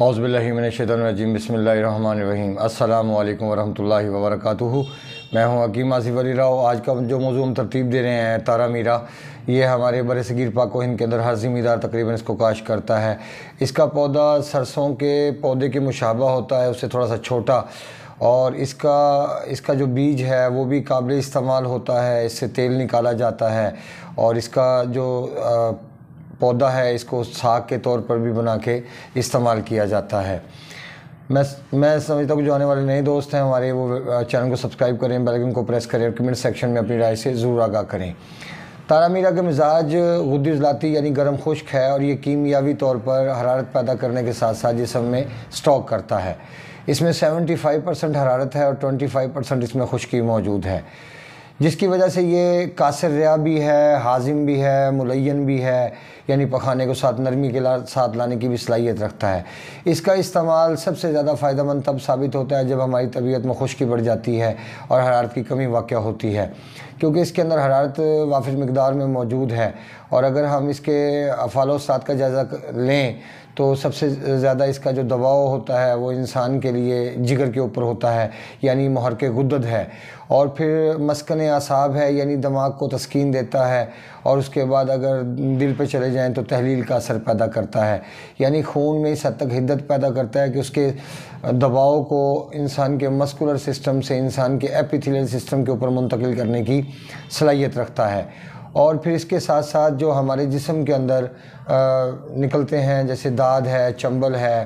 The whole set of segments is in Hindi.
हौज़बिल्लिमिनशतरजीम बसमीम अल्लाम वरहमल वबरक मैं हूँ हकीम आसिफ अली राव आज का जो मौजूद हम तरतीब दे रहे हैं तारा मीरा ये हमारे बर सगीर पाको हिंद के अंदर हर जिम्मेदार तकरीबन इसको काश करता है इसका पौधा सरसों के पौधे के मुशाबा होता है उससे थोड़ा सा छोटा और इसका इसका जो बीज है वो भी काबिल इस्तेमाल होता है इससे तेल निकाला जाता है और इसका जो आ, पौधा है इसको साग के तौर पर भी बना के इस्तेमाल किया जाता है मैं मैं समझता हूँ जो आने वाले नए दोस्त हैं हमारे वो चैनल को सब्सक्राइब करें बेलाइकन को प्रेस करें और कमेंट सेक्शन में अपनी राय से ज़रूर आगा करें तारा मीरा का मिजाज गुद्दी जलाती यानी गर्म खुश्क है और ये कीमियावी तौर पर हरारत पैदा करने के साथ साथ जिसम में स्टॉक करता है इसमें 75 परसेंट हरारत है और 25 परसेंट इसमें खुश्की मौजूद है जिसकी वजह से ये कासर रिया भी है हाजिम भी है मुलैन भी है यानी पखाने को साथ नरमी के साथ लाने की भी सलाहियत रखता है इसका इस्तेमाल सबसे ज़्यादा फ़ायदा तब साबित होता है जब हमारी तबीयत में खुश्की बढ़ जाती है और हरारत की कमी वाक़ होती है क्योंकि इसके अंदर हरारत वाफिर मकदार में मौजूद है और अगर हम इसके अफाल का जायज़ा लें तो सबसे ज़्यादा इसका जो दबाव होता है वो इंसान के लिए जिगर के ऊपर होता है यानी के गुदत है और फिर मस्कन आसाब है यानी दिमाग को तस्कीन देता है और उसके बाद अगर दिल पे चले जाएं तो तहलील का असर पैदा करता है यानी खून में इस हद तक हिद्दत पैदा करता है कि उसके दबाव को इंसान के मस्कुलर सिस्टम से इंसान के एपिथिलियल सिस्टम के ऊपर मुंतकिल करने की सलाहियत रखता है और फिर इसके साथ साथ जो हमारे जिसम के अंदर आ, निकलते हैं जैसे दाद है चंबल है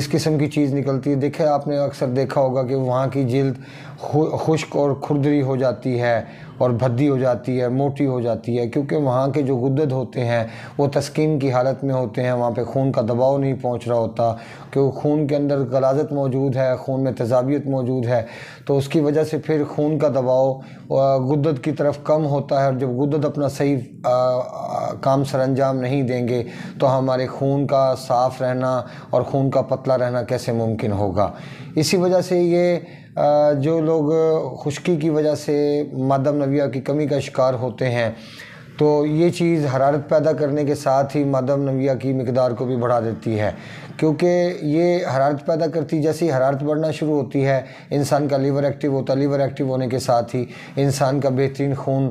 इस किस्म की चीज़ निकलती है देखे आपने अक्सर देखा होगा कि वहाँ की जल्द खुश्क और खुरदरी हो जाती है और भद्दी हो जाती है मोटी हो जाती है क्योंकि वहाँ के जो गुद्दत होते हैं वो तस्किन की हालत में होते हैं वहाँ पे खून का दबाव नहीं पहुँच रहा होता क्योंकि खून के अंदर गलाजत मौजूद है खून में तजावियत मौजूद है तो उसकी वजह से फिर खून का दबाव गुद्दत की तरफ कम होता है और जब गुद्दत अपना सही आ, आ, काम सर अंजाम नहीं देंगे तो हमारे खून का साफ़ रहना और खून का पतला रहना कैसे मुमकिन होगा इसी वजह से ये जो लोग खुश्की की वजह से मादा नविया की कमी का शिकार होते हैं तो ये चीज़ हरारत पैदा करने के साथ ही मादम नविया की मकदार को भी बढ़ा देती है क्योंकि ये हरारत पैदा करती जैसे ही हरारत बढ़ना शुरू होती है इंसान का लीवर एक्टिव होता है लीवर एक्टिव होने के साथ ही इंसान का बेहतरीन खून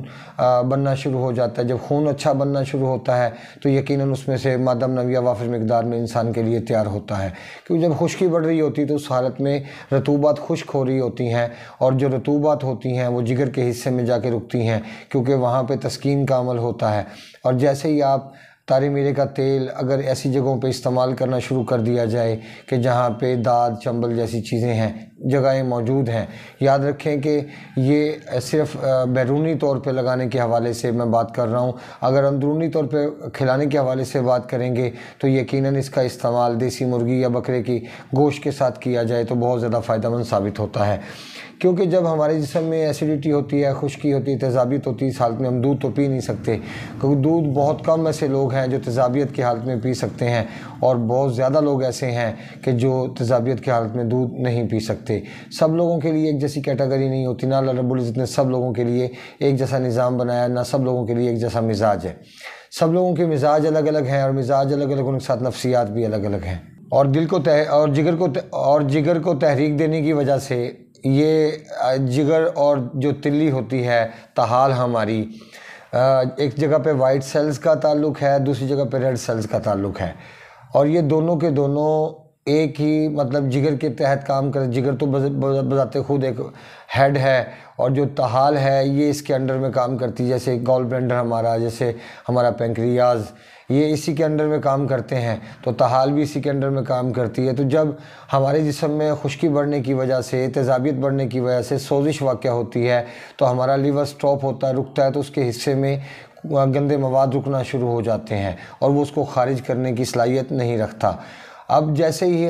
बनना शुरू हो जाता है जब खून अच्छा बनना शुरू होता है तो यकीन उसमें से मादम नविया वाफ मकदार में इंसान के लिए तैयार होता है क्योंकि जब खुश्की बढ़ रही होती है तो उस हालत में रतूबात खुश्क हो रही होती हैं और जो रतूबात होती हैं वो जिगर के हिस्से में जा रुकती हैं क्योंकि वहाँ पर तस्किन का अमल होता है और जैसे ही आप तारे मीरे का तेल अगर ऐसी जगहों पे इस्तेमाल करना शुरू कर दिया जाए कि जहाँ पे दाद चंबल जैसी चीज़ें हैं जगहें मौजूद हैं याद रखें कि ये सिर्फ बैरूनी तौर पे लगाने के हवाले से मैं बात कर रहा हूँ अगर अंदरूनी तौर पे खिलाने के हवाले से बात करेंगे तो यकीनन इसका इस्तेमाल देसी मुर्गी या बकरे की गोश्त के साथ किया जाए तो बहुत ज़्यादा फ़ायदा साबित होता है क्योंकि जब हमारे जिसम में एसिडिटी होती है खुश्की होती है तेजाबियत होती है इस हालत में हम दूध तो पी नहीं सकते क्योंकि दूध बहुत कम ऐसे लोग हैं जो तेजाबियत की हालत में पी सकते हैं और बहुत ज़्यादा लोग ऐसे हैं कि जो तेजाबियत की हालत में दूध नहीं पी सकते सब लोगों के लिए एक जैसी कैटेगरी नहीं होती ना रबुल्ज़त ने सब लोगों के लिए एक जैसा निज़ाम बनाया ना सब लोगों के लिए एक जैसा मिजाज है सब लोगों के मिजाज अलग अलग हैं और मिजाज अलग अलग उनके साथ नफसियात भी अलग अलग हैं और दिल को तह और जिगर को और जिगर को तहरीक देने की वजह से ये जिगर और जो तिल्ली होती है तहाल हमारी एक जगह पे वाइट सेल्स का ताल्लुक है दूसरी जगह पे रेड सेल्स का ताल्लुक है और ये दोनों के दोनों एक ही मतलब जिगर के तहत काम कर जिगर तो बजाते खुद एक हेड है और जो तहाल है ये इसके अंडर में काम करती है जैसे गॉल ब्लेंडर हमारा जैसे हमारा पेंक्रियाज़ ये इसी के अंडर में काम करते हैं तो तहाल भी इसी के अंडर में काम करती है तो जब हमारे जिसम में खुश्की बढ़ने की वजह से तेजाबियत बढ़ने की वजह से सोजिश वाक़ होती है तो हमारा लीवर स्टॉप होता है रुकता है तो उसके हिस्से में गंदे मवाद रुकना शुरू हो जाते हैं और वो उसको खारिज करने की सलाहियत नहीं रखता अब जैसे ही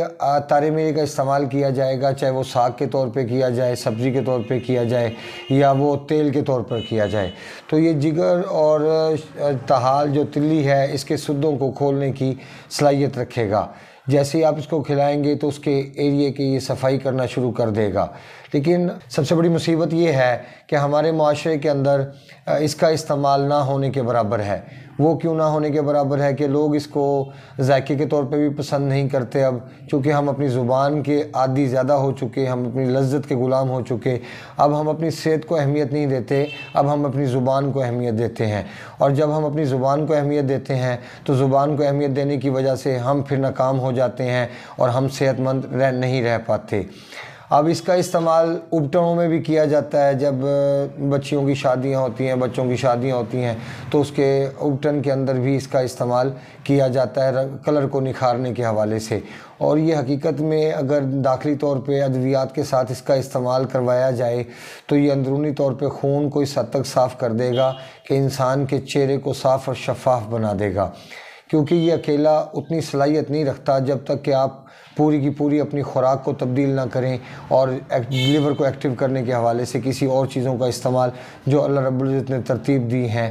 तारे मेरे का इस्तेमाल किया जाएगा चाहे वो साग के तौर पे किया जाए सब्ज़ी के तौर पे किया जाए या वो तेल के तौर पर किया जाए तो ये जिगर और तहाल जो तिल्ली है इसके सुदों को खोलने की सलाहियत रखेगा जैसे ही आप इसको खिलाएंगे तो उसके एरिए की ये सफाई करना शुरू कर देगा लेकिन सबसे बड़ी मुसीबत ये है कि हमारे माशरे के अंदर इसका इस्तेमाल ना होने के बराबर है वो क्यों ना होने के बराबर है कि लोग इसको जायके के तौर पे भी पसंद नहीं करते अब क्योंकि हम अपनी ज़ुबान के आदि ज़्यादा हो चुके हम अपनी लज्जत के ग़ुलाम हो चुके अब हम अपनी सेहत को अहमियत नहीं देते अब हम अपनी ज़ुबान को अहमियत देते हैं और जब हम अपनी ज़ुबान को अहमियत देते हैं तो ज़ुबान को अहमियत देने की वजह से हम फिर नाकाम हो जाते हैं और हम सेहतमंद रह नहीं रह पाते अब इसका इस्तेमाल उपटनों में भी किया जाता है जब बच्चियों की शादियां होती हैं बच्चों की शादियां होती हैं तो उसके उपटन के अंदर भी इसका इस्तेमाल किया जाता है कलर को निखारने के हवाले से और ये हकीकत में अगर दाखिली तौर पे अद्वियात के साथ इसका इस्तेमाल करवाया जाए तो ये अंदरूनी तौर पे खून को इस हद तक साफ़ कर देगा कि इंसान के चेहरे को साफ़ और शफाफ बना देगा क्योंकि ये अकेला उतनी सलाहियत नहीं रखता जब तक कि आप पूरी की पूरी अपनी खुराक को तब्दील ना करें और लीवर को एक्टिव करने के हवाले से किसी और चीज़ों का इस्तेमाल जो अल्लाह रब्ज़त ने तरतीब दी हैं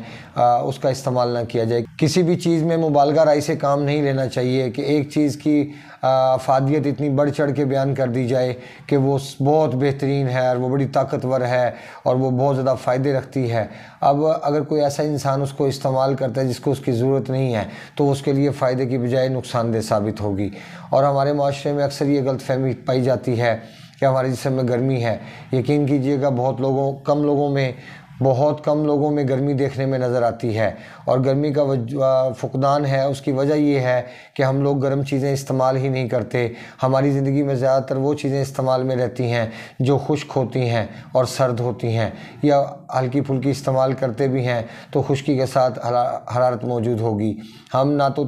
उसका इस्तेमाल ना किया जाए किसी भी चीज़ में मुबालगा राय से काम नहीं लेना चाहिए कि एक चीज़ की अफादियत इतनी बढ़ चढ़ के बयान कर दी जाए कि वो बहुत बेहतरीन है और वो बड़ी ताकतवर है और वो बहुत ज़्यादा फ़ायदे रखती है अब अगर कोई ऐसा इंसान उसको इस्तेमाल करता है जिसको उसकी ज़रूरत नहीं है तो उसके लिए फ़ायदे की बजाय नुकसानदेह साबित होगी और हमारे हमारे माशरे में अक्सर ये गलत फहमी पाई जाती है कि हमारे जिसम में गर्मी है यकीन कीजिएगा बहुत लोगों कम लोगों में बहुत कम लोगों में गर्मी देखने में नज़र आती है और गर्मी का फुकदान है उसकी वजह यह है कि हम लोग गर्म चीज़ें इस्तेमाल ही नहीं करते हमारी ज़िंदगी में ज़्यादातर वो चीज़ें इस्तेमाल में रहती हैं जो खुश्क होती हैं और सर्द होती हैं या हल्की फुल्की इस्तेमाल करते भी हैं तो खुश्की के साथ हरारत मौजूद होगी हम ना तो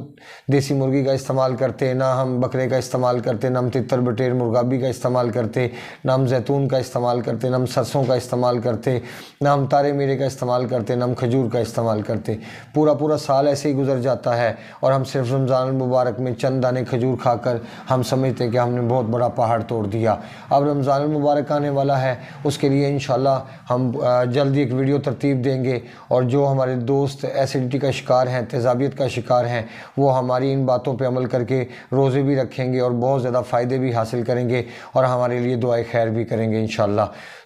देसी मुर्गी का इस्तेमाल करते ना हम बकरे का इस्तेमाल करते ना हम तितर बटेर मुर्गाबी का इस्तेमाल करते ना हम जैतून का इस्तेमाल करते ना हम सरसों का इस्तेमाल करते ना हम सारे मेरे का इस्तेमाल करते नम खजूर का इस्तेमाल करते पूरा पूरा साल ऐसे ही गुजर जाता है और हम सिर्फ रमज़ान मुबारक में चंद दाने खजूर खाकर हम समझते हैं कि हमने बहुत बड़ा पहाड़ तोड़ दिया अब रमज़ान मुबारक आने वाला है उसके लिए इन हम जल्दी एक वीडियो तरतीब देंगे और जो हमारे दोस्त एसिडिटी का शिकार हैं तेजाबियत का शिकार हैं वो हमारी इन बातों पर अमल करके रोज़े भी रखेंगे और बहुत ज़्यादा फ़ायदे भी हासिल करेंगे और हमारे लिए दुआ खैर भी करेंगे इन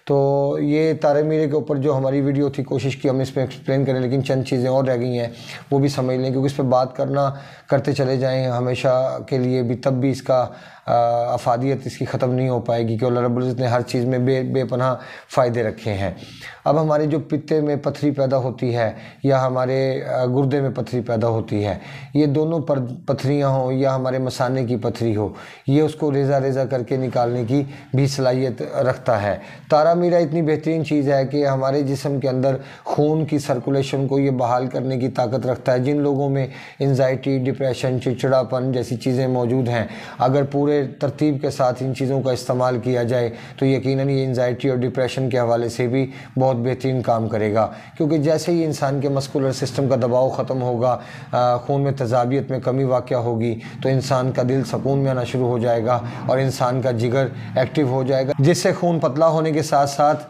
तो ये तारे मीरे के ऊपर जो हमारी वीडियो थी कोशिश की हम इस पर एक्सप्लेन करें लेकिन चंद चीज़ें और रह गई हैं वो भी समझ लें क्योंकि इस पर बात करना करते चले जाएँ हमेशा के लिए भी तब भी इसका अफादियत इसकी ख़त्म नहीं हो पाएगी कि अल्लाह ने हर चीज़ में बे बेपना फ़ायदे रखे हैं अब हमारे जो पिते में पथरी पैदा होती है या हमारे गुर्दे में पथरी पैदा होती है ये दोनों पर पथरियाँ हों या हमारे मसाने की पथरी हो ये उसको रेज़ा रेज़ा करके निकालने की भी सलाहियत रखता है तारा मीरा इतनी बेहतरीन चीज़ है कि हमारे जिसम के अंदर खून की सर्कुलेशन को ये बहाल करने की ताकत रखता है जिन लोगों में एनजाइटी डिप्रेशन चिड़चिड़ापन जैसी चीज़ें मौजूद हैं अगर पूरे तरतीब के साथ इन चीज़ों का इस्तेमाल किया जाए तो यकीन ये एनजाइटी और डिप्रेशन के हवाले से भी बहुत बेहतरीन काम करेगा क्योंकि जैसे ही इंसान के मस्कुलर सिस्टम का दबाव ख़त्म होगा खून में तजाबियत में कमी वाक़ होगी तो इंसान का दिल सकून में आना शुरू हो जाएगा और इंसान का जिगर एक्टिव हो जाएगा जिससे खून पतला होने के साथ साथ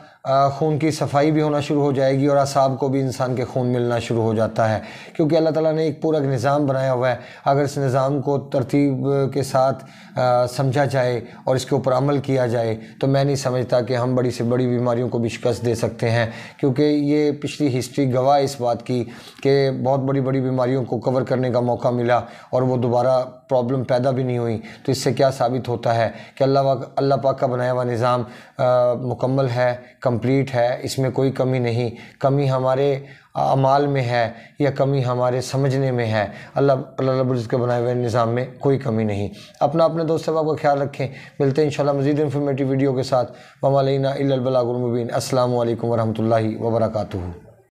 खून की सफाई भी होना शुरू हो जाएगी और असाब को भी इंसान के खून मिलना शुरू हो जाता है क्योंकि अल्लाह ताला ने एक पूरा निज़ाम बनाया हुआ है अगर इस निज़ाम को तरतीब के साथ समझा जाए और इसके ऊपर अमल किया जाए तो मैं नहीं समझता कि हम बड़ी से बड़ी बीमारियों को भी शिकस्त दे सकते हैं क्योंकि ये पिछली हिस्ट्री गवाह इस बात की कि बहुत बड़ी बड़ी बीमारियों को कवर करने का मौका मिला और वो दोबारा प्रॉब्लम पैदा भी नहीं हुई तो इससे क्या साबित होता है कि अल्लाह अल्लाह पाक का बनाया हुआ निज़ाम मुकम्मल है कम कंप्लीट है इसमें कोई कमी नहीं कमी हमारे अमाल में है या कमी हमारे समझने में है अल्लाह अल्लाह के बनाए हुए निज़ाम में कोई कमी नहीं अपना अपने दोस्त साहब का ख्याल रखें मिलते हैं इंशाल्लाह मजीद इन्फॉर्मेटिव वीडियो के साथ ममालना इलाबलागुलमबीन असल वरहमल वर्का